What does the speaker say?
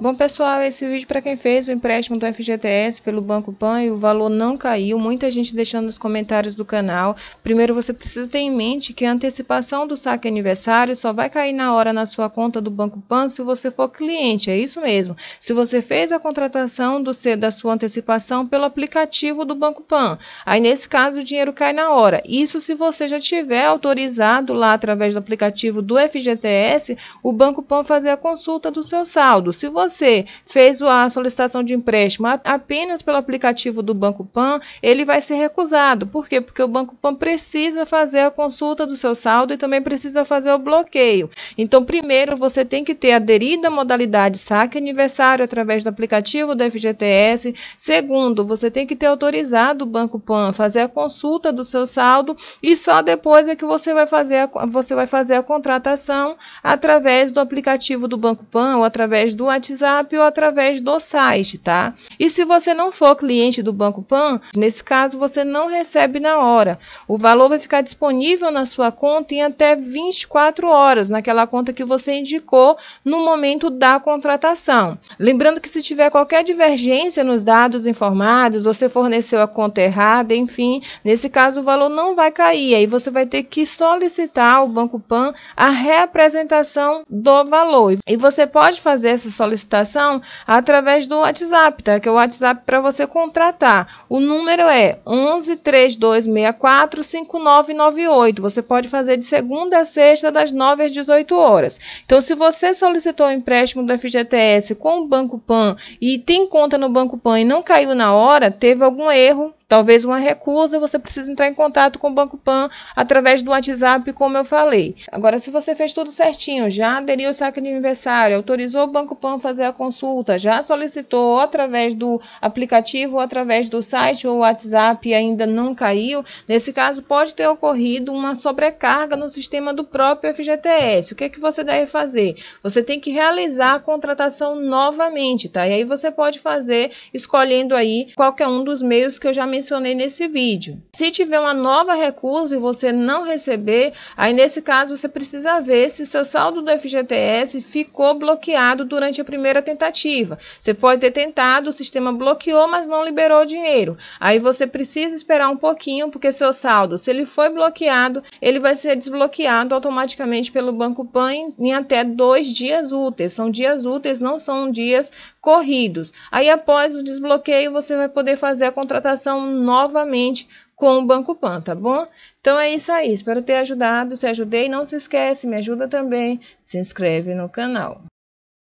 Bom, pessoal, esse vídeo para quem fez o empréstimo do FGTS pelo Banco Pan e o valor não caiu, muita gente deixando nos comentários do canal. Primeiro, você precisa ter em mente que a antecipação do saque aniversário só vai cair na hora na sua conta do Banco Pan se você for cliente, é isso mesmo. Se você fez a contratação do da sua antecipação pelo aplicativo do Banco Pan, aí nesse caso o dinheiro cai na hora. Isso se você já tiver autorizado lá através do aplicativo do FGTS, o Banco Pan fazer a consulta do seu saldo. Se você você fez a solicitação de empréstimo apenas pelo aplicativo do Banco Pan, ele vai ser recusado. Por quê? Porque o Banco Pan precisa fazer a consulta do seu saldo e também precisa fazer o bloqueio. Então, primeiro você tem que ter aderido à modalidade saque aniversário através do aplicativo do FGTS. Segundo, você tem que ter autorizado o Banco Pan fazer a consulta do seu saldo e só depois é que você vai fazer a, você vai fazer a contratação através do aplicativo do Banco Pan ou através do WhatsApp WhatsApp ou através do site, tá? E se você não for cliente do Banco Pan, nesse caso você não recebe na hora. O valor vai ficar disponível na sua conta em até 24 horas, naquela conta que você indicou no momento da contratação. Lembrando que se tiver qualquer divergência nos dados informados, você forneceu a conta errada, enfim, nesse caso o valor não vai cair. Aí você vai ter que solicitar ao Banco Pan a reapresentação do valor. E você pode fazer essa solicitação licitação através do WhatsApp, tá? Que é o WhatsApp para você contratar. O número é 11 3264 5998. Você pode fazer de segunda a sexta das 9 às 18 horas. Então, se você solicitou o um empréstimo do FGTS com o Banco Pan e tem conta no Banco Pan e não caiu na hora, teve algum erro Talvez uma recusa, você precisa entrar em contato com o Banco Pan através do WhatsApp, como eu falei. Agora, se você fez tudo certinho, já aderiu ao saque de aniversário, autorizou o Banco Pan fazer a consulta, já solicitou através do aplicativo ou através do site ou WhatsApp e ainda não caiu, nesse caso pode ter ocorrido uma sobrecarga no sistema do próprio FGTS. O que é que você deve fazer? Você tem que realizar a contratação novamente, tá? E aí você pode fazer escolhendo aí qualquer um dos meios que eu já mencionei mencionei nesse vídeo. Se tiver uma nova recusa e você não receber, aí nesse caso você precisa ver se seu saldo do FGTS ficou bloqueado durante a primeira tentativa. Você pode ter tentado, o sistema bloqueou, mas não liberou o dinheiro. Aí você precisa esperar um pouquinho, porque seu saldo, se ele foi bloqueado, ele vai ser desbloqueado automaticamente pelo Banco Pan em até dois dias úteis. São dias úteis, não são dias corridos. Aí após o desbloqueio, você vai poder fazer a contratação novamente com o Banco Pan, tá bom? Então é isso aí, espero ter ajudado. Se ajudei, não se esquece, me ajuda também, se inscreve no canal.